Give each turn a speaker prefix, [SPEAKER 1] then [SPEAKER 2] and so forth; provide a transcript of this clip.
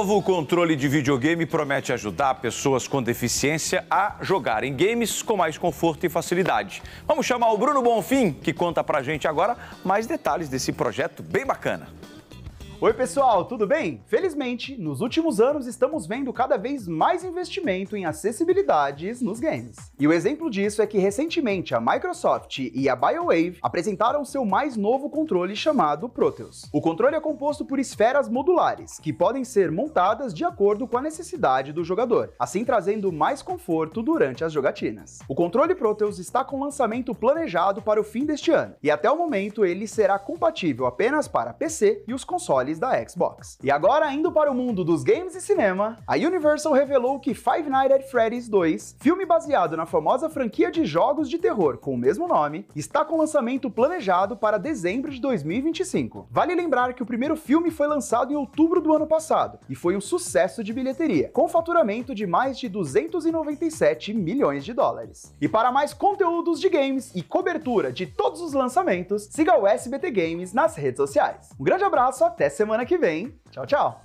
[SPEAKER 1] O novo controle de videogame promete ajudar pessoas com deficiência a jogarem games com mais conforto e facilidade. Vamos chamar o Bruno Bonfim, que conta pra gente agora mais detalhes desse projeto bem bacana.
[SPEAKER 2] Oi, pessoal, tudo bem? Felizmente, nos últimos anos estamos vendo cada vez mais investimento em acessibilidades nos games. E o exemplo disso é que recentemente a Microsoft e a BioWave apresentaram seu mais novo controle chamado Proteus. O controle é composto por esferas modulares, que podem ser montadas de acordo com a necessidade do jogador, assim trazendo mais conforto durante as jogatinas. O controle Proteus está com lançamento planejado para o fim deste ano, e até o momento ele será compatível apenas para PC e os consoles detalhes da Xbox. E agora, indo para o mundo dos games e cinema, a Universal revelou que Five Nights at Freddy's 2, filme baseado na famosa franquia de jogos de terror com o mesmo nome, está com lançamento planejado para dezembro de 2025. Vale lembrar que o primeiro filme foi lançado em outubro do ano passado e foi um sucesso de bilheteria, com faturamento de mais de 297 milhões de dólares. E para mais conteúdos de games e cobertura de todos os lançamentos, siga o SBT Games nas redes sociais. Um grande abraço, até semana! semana que vem. Tchau, tchau.